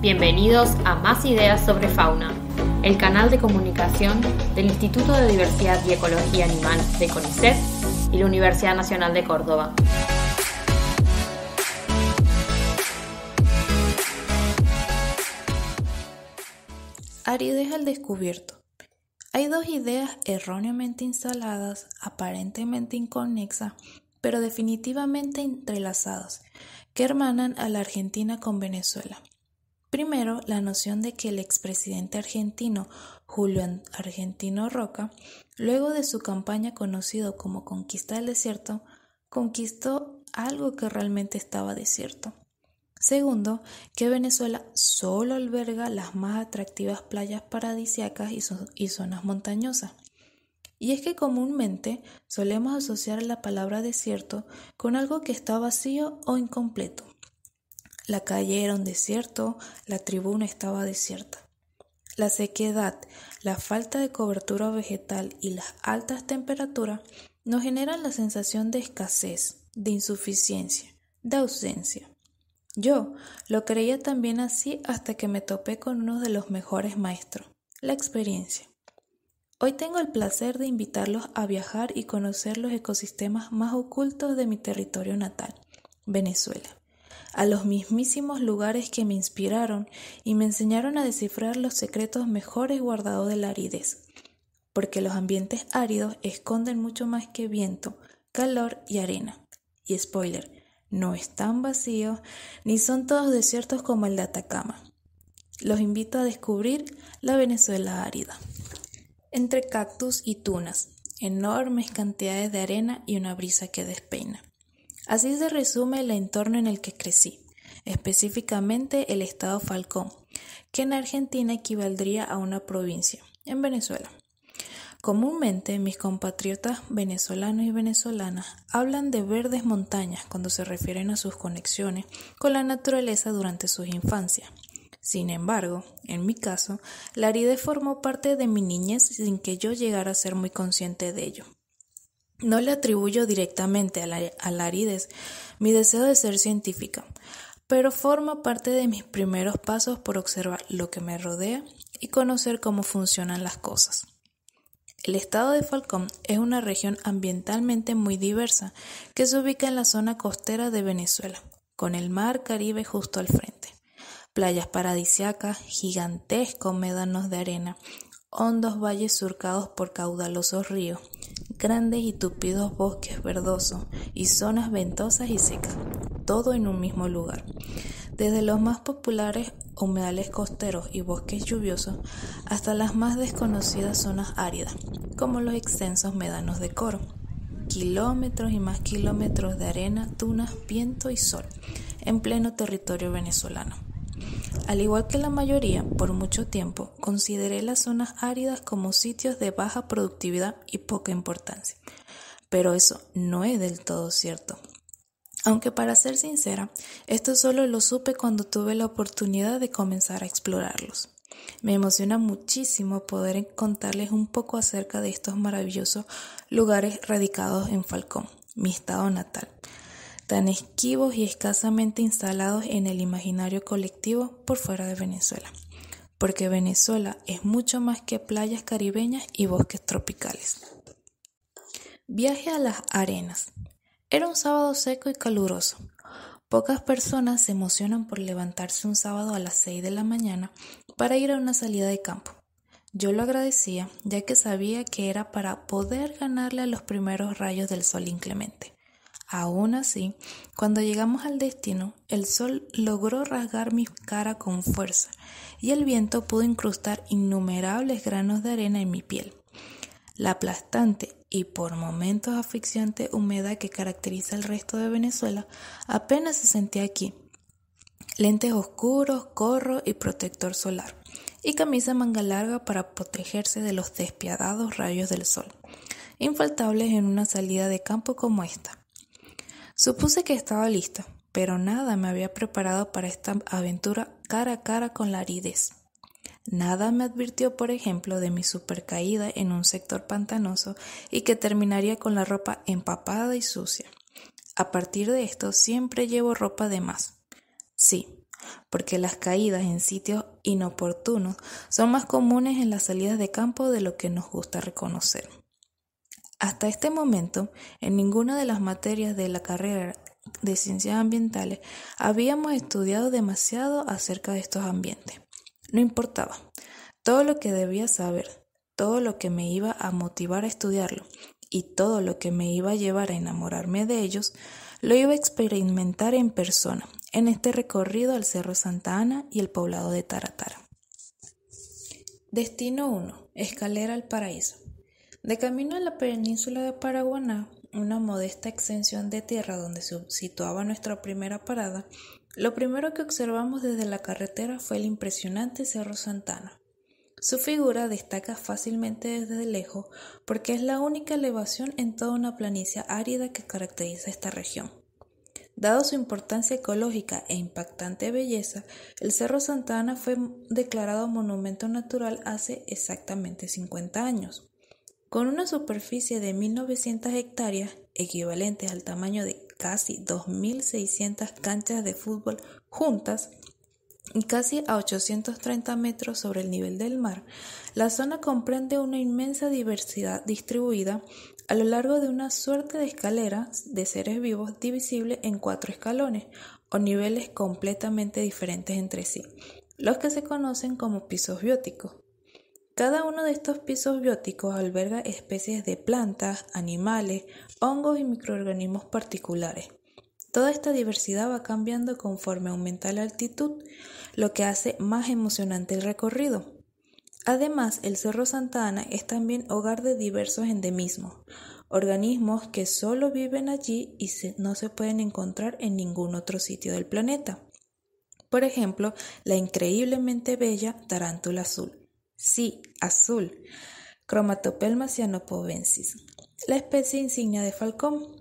Bienvenidos a Más Ideas sobre Fauna, el canal de comunicación del Instituto de Diversidad y Ecología Animal de CONICET y la Universidad Nacional de Córdoba. Aridez al descubierto. Hay dos ideas erróneamente instaladas, aparentemente inconexas, pero definitivamente entrelazadas, que hermanan a la Argentina con Venezuela. Primero, la noción de que el expresidente argentino Julio Argentino Roca, luego de su campaña conocido como Conquista del Desierto, conquistó algo que realmente estaba desierto. Segundo, que Venezuela solo alberga las más atractivas playas paradisiacas y zonas montañosas. Y es que comúnmente solemos asociar la palabra desierto con algo que está vacío o incompleto. La calle era un desierto, la tribuna estaba desierta. La sequedad, la falta de cobertura vegetal y las altas temperaturas nos generan la sensación de escasez, de insuficiencia, de ausencia. Yo lo creía también así hasta que me topé con uno de los mejores maestros, la experiencia. Hoy tengo el placer de invitarlos a viajar y conocer los ecosistemas más ocultos de mi territorio natal, Venezuela a los mismísimos lugares que me inspiraron y me enseñaron a descifrar los secretos mejores guardados de la aridez, porque los ambientes áridos esconden mucho más que viento, calor y arena. Y spoiler, no están vacíos ni son todos desiertos como el de Atacama. Los invito a descubrir la Venezuela árida. Entre cactus y tunas, enormes cantidades de arena y una brisa que despeina. Así se resume el entorno en el que crecí, específicamente el estado Falcón, que en Argentina equivaldría a una provincia, en Venezuela. Comúnmente mis compatriotas venezolanos y venezolanas hablan de verdes montañas cuando se refieren a sus conexiones con la naturaleza durante sus infancias. Sin embargo, en mi caso, la aridez formó parte de mi niñez sin que yo llegara a ser muy consciente de ello. No le atribuyo directamente la alarides mi deseo de ser científica, pero forma parte de mis primeros pasos por observar lo que me rodea y conocer cómo funcionan las cosas. El estado de Falcón es una región ambientalmente muy diversa que se ubica en la zona costera de Venezuela, con el mar Caribe justo al frente. Playas paradisiacas, gigantescos médanos de arena hondos valles surcados por caudalosos ríos, grandes y tupidos bosques verdosos y zonas ventosas y secas, todo en un mismo lugar. Desde los más populares humedales costeros y bosques lluviosos hasta las más desconocidas zonas áridas, como los extensos medanos de coro. Kilómetros y más kilómetros de arena, dunas, viento y sol, en pleno territorio venezolano. Al igual que la mayoría, por mucho tiempo consideré las zonas áridas como sitios de baja productividad y poca importancia. Pero eso no es del todo cierto. Aunque para ser sincera, esto solo lo supe cuando tuve la oportunidad de comenzar a explorarlos. Me emociona muchísimo poder contarles un poco acerca de estos maravillosos lugares radicados en Falcón, mi estado natal, tan esquivos y escasamente instalados en el imaginario colectivo por fuera de Venezuela porque Venezuela es mucho más que playas caribeñas y bosques tropicales. Viaje a las arenas. Era un sábado seco y caluroso. Pocas personas se emocionan por levantarse un sábado a las 6 de la mañana para ir a una salida de campo. Yo lo agradecía ya que sabía que era para poder ganarle a los primeros rayos del sol inclemente. Aún así, cuando llegamos al destino, el sol logró rasgar mi cara con fuerza y el viento pudo incrustar innumerables granos de arena en mi piel. La aplastante y por momentos asfixiante humedad que caracteriza el resto de Venezuela apenas se sentía aquí. Lentes oscuros, corro y protector solar, y camisa manga larga para protegerse de los despiadados rayos del sol, infaltables en una salida de campo como esta. Supuse que estaba lista, pero nada me había preparado para esta aventura cara a cara con la aridez. Nada me advirtió, por ejemplo, de mi supercaída en un sector pantanoso y que terminaría con la ropa empapada y sucia. A partir de esto siempre llevo ropa de más. Sí, porque las caídas en sitios inoportunos son más comunes en las salidas de campo de lo que nos gusta reconocer. Hasta este momento, en ninguna de las materias de la carrera de ciencias ambientales habíamos estudiado demasiado acerca de estos ambientes. No importaba. Todo lo que debía saber, todo lo que me iba a motivar a estudiarlo y todo lo que me iba a llevar a enamorarme de ellos, lo iba a experimentar en persona, en este recorrido al Cerro Santa Ana y el poblado de Taratara. Destino 1. Escalera al Paraíso. De camino a la península de Paraguaná, una modesta extensión de tierra donde se situaba nuestra primera parada, lo primero que observamos desde la carretera fue el impresionante Cerro Santana. Su figura destaca fácilmente desde lejos porque es la única elevación en toda una planicie árida que caracteriza esta región. Dado su importancia ecológica e impactante belleza, el Cerro Santana fue declarado monumento natural hace exactamente 50 años. Con una superficie de 1.900 hectáreas, equivalente al tamaño de casi 2.600 canchas de fútbol juntas, y casi a 830 metros sobre el nivel del mar, la zona comprende una inmensa diversidad distribuida a lo largo de una suerte de escalera de seres vivos divisible en cuatro escalones o niveles completamente diferentes entre sí, los que se conocen como pisos bióticos. Cada uno de estos pisos bióticos alberga especies de plantas, animales, hongos y microorganismos particulares. Toda esta diversidad va cambiando conforme aumenta la altitud, lo que hace más emocionante el recorrido. Además, el Cerro Santa Ana es también hogar de diversos endemismos, organismos que solo viven allí y no se pueden encontrar en ningún otro sitio del planeta. Por ejemplo, la increíblemente bella tarántula azul Sí, azul. Cromatopelma cianopovensis. la especie insignia de Falcón.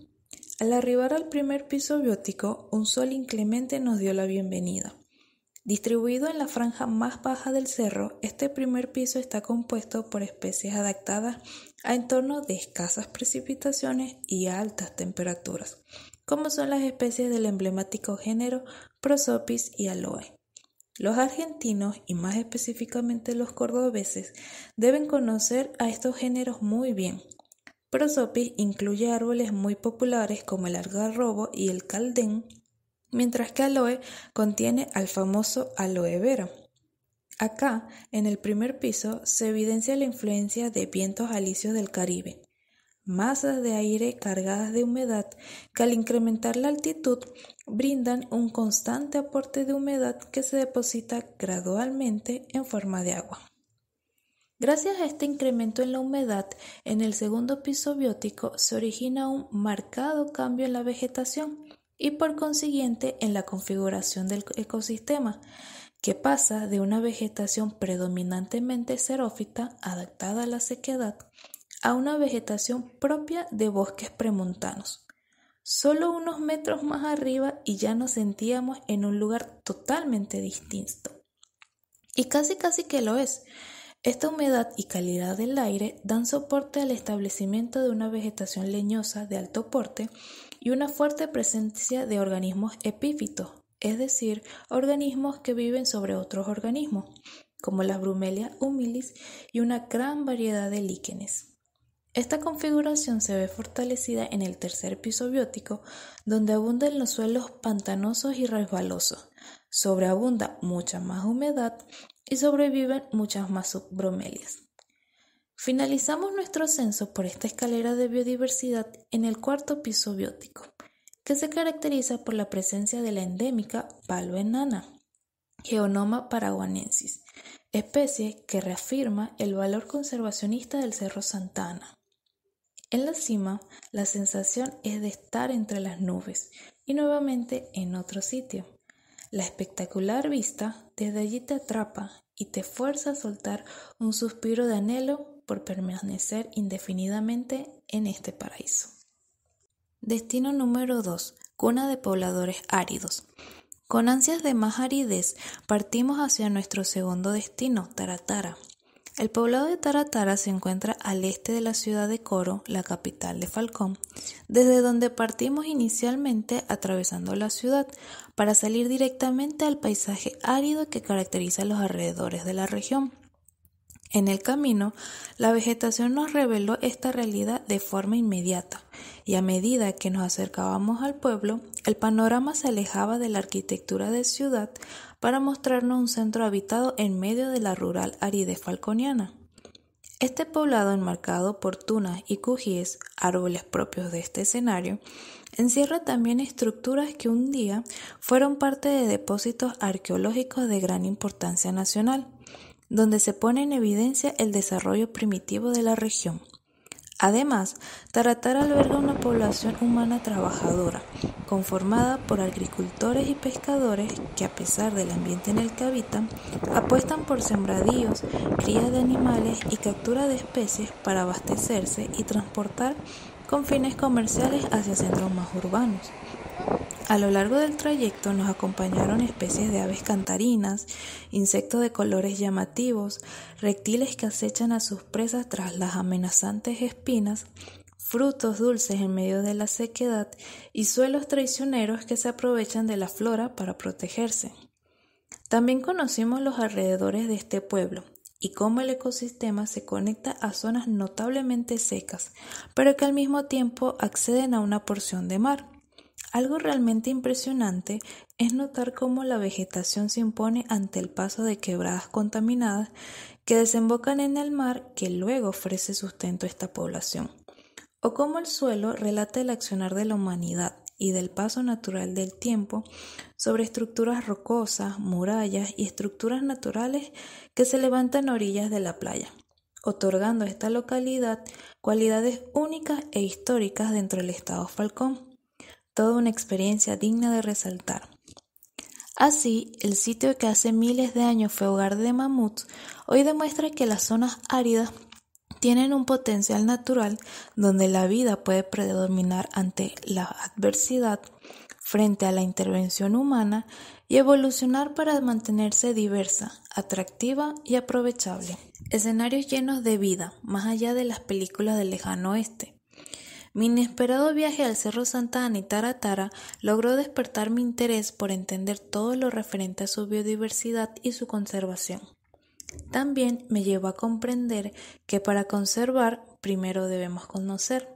Al arribar al primer piso biótico, un sol inclemente nos dio la bienvenida. Distribuido en la franja más baja del cerro, este primer piso está compuesto por especies adaptadas a entornos de escasas precipitaciones y altas temperaturas, como son las especies del emblemático género Prosopis y Aloe. Los argentinos, y más específicamente los cordobeses, deben conocer a estos géneros muy bien. Prosopis incluye árboles muy populares como el algarrobo y el caldén, mientras que aloe contiene al famoso aloe vera. Acá, en el primer piso, se evidencia la influencia de vientos alisios del Caribe, masas de aire cargadas de humedad que al incrementar la altitud brindan un constante aporte de humedad que se deposita gradualmente en forma de agua. Gracias a este incremento en la humedad, en el segundo piso biótico se origina un marcado cambio en la vegetación y por consiguiente en la configuración del ecosistema, que pasa de una vegetación predominantemente xerófita adaptada a la sequedad a una vegetación propia de bosques premontanos. Solo unos metros más arriba y ya nos sentíamos en un lugar totalmente distinto. Y casi casi que lo es. Esta humedad y calidad del aire dan soporte al establecimiento de una vegetación leñosa de alto porte y una fuerte presencia de organismos epífitos, es decir, organismos que viven sobre otros organismos, como la Brumelia humilis y una gran variedad de líquenes. Esta configuración se ve fortalecida en el tercer piso biótico, donde abundan los suelos pantanosos y resbalosos. Sobreabunda mucha más humedad y sobreviven muchas más subbromelias. Finalizamos nuestro ascenso por esta escalera de biodiversidad en el cuarto piso biótico, que se caracteriza por la presencia de la endémica palo enana, Geonoma paraguanensis, especie que reafirma el valor conservacionista del Cerro Santana. En la cima, la sensación es de estar entre las nubes y nuevamente en otro sitio. La espectacular vista desde allí te atrapa y te fuerza a soltar un suspiro de anhelo por permanecer indefinidamente en este paraíso. Destino número 2. Cuna de pobladores áridos. Con ansias de más aridez, partimos hacia nuestro segundo destino, Taratara. El poblado de Taratara se encuentra al este de la ciudad de Coro, la capital de Falcón, desde donde partimos inicialmente atravesando la ciudad para salir directamente al paisaje árido que caracteriza los alrededores de la región. En el camino, la vegetación nos reveló esta realidad de forma inmediata, y a medida que nos acercábamos al pueblo, el panorama se alejaba de la arquitectura de ciudad para mostrarnos un centro habitado en medio de la rural aridez falconiana. Este poblado enmarcado por tunas y cujíes, árboles propios de este escenario, encierra también estructuras que un día fueron parte de depósitos arqueológicos de gran importancia nacional, donde se pone en evidencia el desarrollo primitivo de la región. Además, Taratar alberga una población humana trabajadora, conformada por agricultores y pescadores que a pesar del ambiente en el que habitan, apuestan por sembradíos, cría de animales y captura de especies para abastecerse y transportar con fines comerciales hacia centros más urbanos. A lo largo del trayecto nos acompañaron especies de aves cantarinas, insectos de colores llamativos, reptiles que acechan a sus presas tras las amenazantes espinas, frutos dulces en medio de la sequedad y suelos traicioneros que se aprovechan de la flora para protegerse. También conocimos los alrededores de este pueblo y cómo el ecosistema se conecta a zonas notablemente secas, pero que al mismo tiempo acceden a una porción de mar. Algo realmente impresionante es notar cómo la vegetación se impone ante el paso de quebradas contaminadas que desembocan en el mar que luego ofrece sustento a esta población, o cómo el suelo relata el accionar de la humanidad y del paso natural del tiempo sobre estructuras rocosas, murallas y estructuras naturales que se levantan a orillas de la playa, otorgando a esta localidad cualidades únicas e históricas dentro del estado Falcón toda una experiencia digna de resaltar. Así, el sitio que hace miles de años fue hogar de mamuts, hoy demuestra que las zonas áridas tienen un potencial natural donde la vida puede predominar ante la adversidad frente a la intervención humana y evolucionar para mantenerse diversa, atractiva y aprovechable. Escenarios llenos de vida, más allá de las películas del lejano oeste. Mi inesperado viaje al Cerro Santa Ana y Taratara logró despertar mi interés por entender todo lo referente a su biodiversidad y su conservación. También me llevó a comprender que para conservar primero debemos conocer.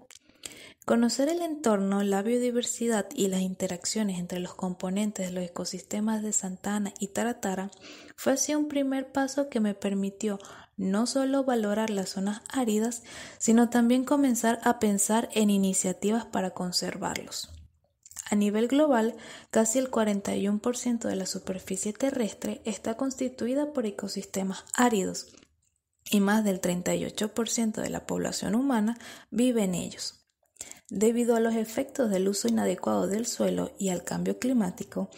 Conocer el entorno, la biodiversidad y las interacciones entre los componentes de los ecosistemas de Santa Ana y Taratara fue así un primer paso que me permitió no solo valorar las zonas áridas, sino también comenzar a pensar en iniciativas para conservarlos. A nivel global, casi el 41% de la superficie terrestre está constituida por ecosistemas áridos y más del 38% de la población humana vive en ellos. Debido a los efectos del uso inadecuado del suelo y al cambio climático,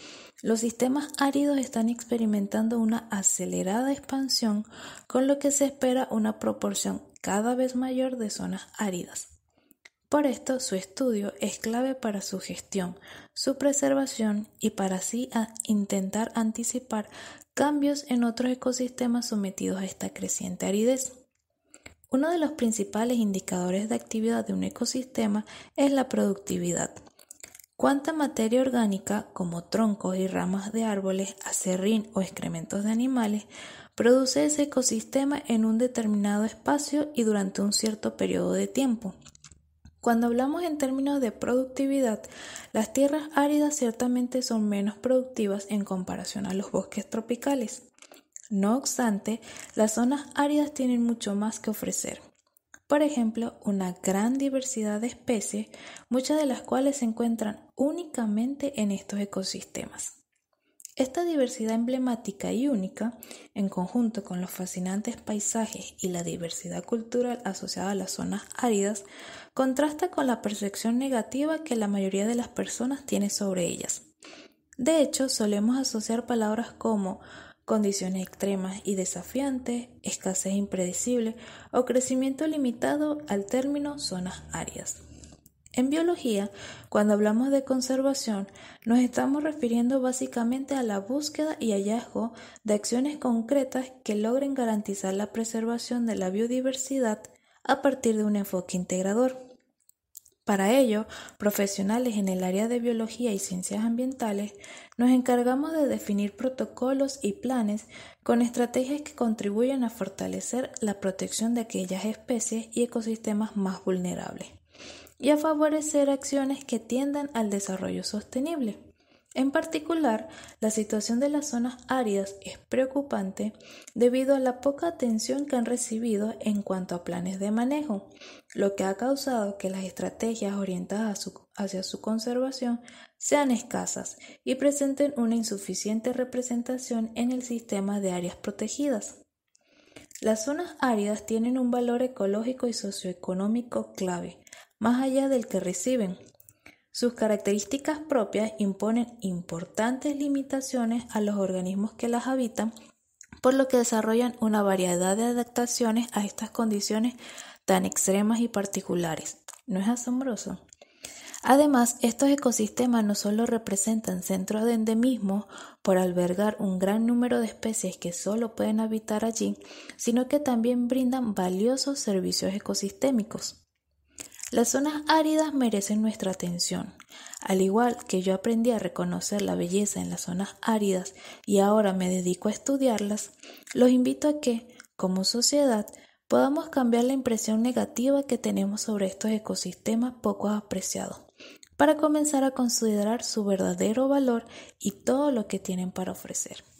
los sistemas áridos están experimentando una acelerada expansión, con lo que se espera una proporción cada vez mayor de zonas áridas. Por esto, su estudio es clave para su gestión, su preservación y para así intentar anticipar cambios en otros ecosistemas sometidos a esta creciente aridez. Uno de los principales indicadores de actividad de un ecosistema es la productividad. Cuánta materia orgánica, como troncos y ramas de árboles, acerrín o excrementos de animales, produce ese ecosistema en un determinado espacio y durante un cierto periodo de tiempo. Cuando hablamos en términos de productividad, las tierras áridas ciertamente son menos productivas en comparación a los bosques tropicales. No obstante, las zonas áridas tienen mucho más que ofrecer. Por ejemplo, una gran diversidad de especies, muchas de las cuales se encuentran únicamente en estos ecosistemas. Esta diversidad emblemática y única, en conjunto con los fascinantes paisajes y la diversidad cultural asociada a las zonas áridas, contrasta con la percepción negativa que la mayoría de las personas tiene sobre ellas. De hecho, solemos asociar palabras como condiciones extremas y desafiantes, escasez impredecible o crecimiento limitado al término zonas áreas. En biología, cuando hablamos de conservación, nos estamos refiriendo básicamente a la búsqueda y hallazgo de acciones concretas que logren garantizar la preservación de la biodiversidad a partir de un enfoque integrador. Para ello, profesionales en el área de biología y ciencias ambientales nos encargamos de definir protocolos y planes con estrategias que contribuyan a fortalecer la protección de aquellas especies y ecosistemas más vulnerables y a favorecer acciones que tiendan al desarrollo sostenible. En particular, la situación de las zonas áridas es preocupante debido a la poca atención que han recibido en cuanto a planes de manejo, lo que ha causado que las estrategias orientadas hacia su conservación sean escasas y presenten una insuficiente representación en el sistema de áreas protegidas. Las zonas áridas tienen un valor ecológico y socioeconómico clave, más allá del que reciben, sus características propias imponen importantes limitaciones a los organismos que las habitan, por lo que desarrollan una variedad de adaptaciones a estas condiciones tan extremas y particulares. ¿No es asombroso? Además, estos ecosistemas no solo representan centros de endemismo por albergar un gran número de especies que solo pueden habitar allí, sino que también brindan valiosos servicios ecosistémicos. Las zonas áridas merecen nuestra atención. Al igual que yo aprendí a reconocer la belleza en las zonas áridas y ahora me dedico a estudiarlas, los invito a que, como sociedad, podamos cambiar la impresión negativa que tenemos sobre estos ecosistemas poco apreciados, para comenzar a considerar su verdadero valor y todo lo que tienen para ofrecer.